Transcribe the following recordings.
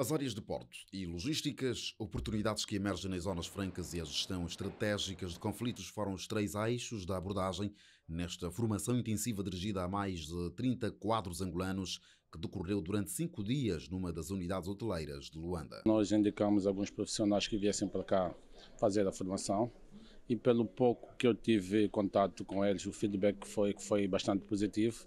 As áreas de portos e logísticas, oportunidades que emergem nas zonas francas e a gestão estratégicas de conflitos foram os três eixos da abordagem nesta formação intensiva dirigida a mais de 30 quadros angolanos que decorreu durante cinco dias numa das unidades hoteleiras de Luanda. Nós indicamos alguns profissionais que viessem para cá fazer a formação e pelo pouco que eu tive contato com eles, o feedback foi, foi bastante positivo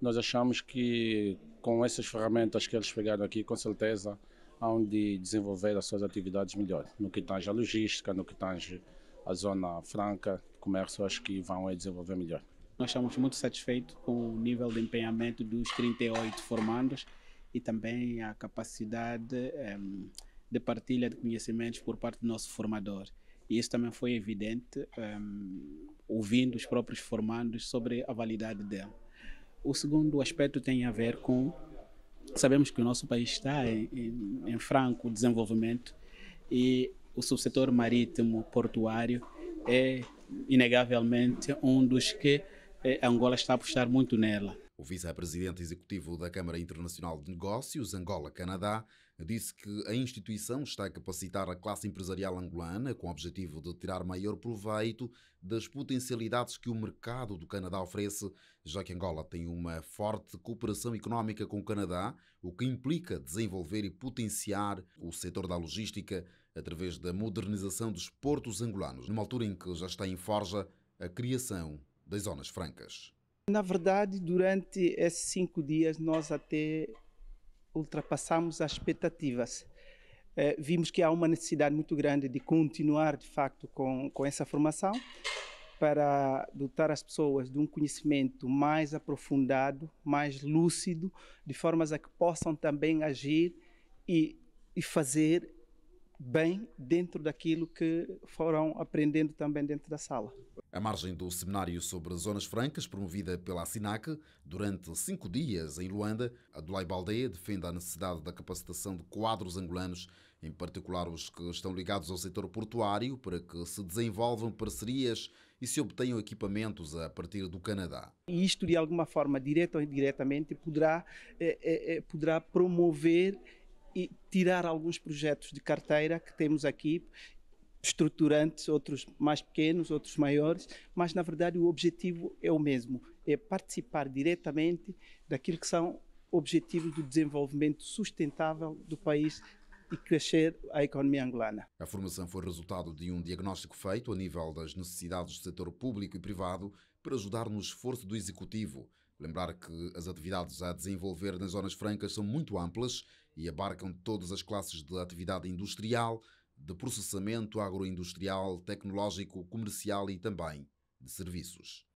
nós achamos que com essas ferramentas que eles pegaram aqui, com certeza, hão de desenvolver as suas atividades melhor. No que tange a logística, no que tange a zona franca de comércio, acho que vão é desenvolver melhor. Nós estamos muito satisfeitos com o nível de empenhamento dos 38 formandos e também a capacidade um, ehm, de partilha de conhecimentos por parte do nosso formador. E isso também foi evidente um, ehm, ouvindo os próprios formandos sobre a validade dele. O segundo aspecto tem a ver com sabemos que o nosso país está em, em, em franco desenvolvimento e o subsetor marítimo portuário é inegavelmente um dos que eh, Angola está a apostar muito nela. O vice-presidente executivo da Câmara Internacional de Negócios, Angola-Canadá, disse que a instituição está a capacitar a classe empresarial angolana com o objetivo de tirar maior proveito das potencialidades que o mercado do Canadá oferece, já que Angola tem uma forte cooperação económica com o Canadá, o que implica desenvolver e potenciar o setor da logística através da modernização dos portos angolanos, numa altura em que já está em forja a criação das zonas francas. Na verdade, durante esses cinco dias, nós até ultrapassamos as expectativas. Eh, vimos que há uma necessidade muito grande de continuar, de facto, com, com essa formação para dotar as pessoas de um conhecimento mais aprofundado, mais lúcido, de formas a que possam também agir e, e fazer bem dentro daquilo que foram aprendendo também dentro da sala. A margem do seminário sobre zonas francas, promovida pela SINAC durante cinco dias em Luanda, Adolai Baldeia defende a necessidade da capacitação de quadros angolanos, em particular os que estão ligados ao setor portuário, para que se desenvolvam parcerias e se obtenham equipamentos a partir do Canadá. E isto, de alguma forma, direta ou indiretamente, poderá, eh, eh, eh, poderá promover e tirar alguns projetos de carteira que temos aqui estruturantes, outros mais pequenos, outros maiores, mas na verdade o objetivo é o mesmo, é participar diretamente daquilo que são objetivos do desenvolvimento sustentável do país e crescer a economia angolana. A formação foi resultado de um diagnóstico feito a nível das necessidades do setor público e privado para ajudar no esforço do executivo Lembrar que as atividades a desenvolver nas zonas francas são muito amplas e abarcam todas as classes de atividade industrial, de processamento agroindustrial, tecnológico, comercial e também de serviços.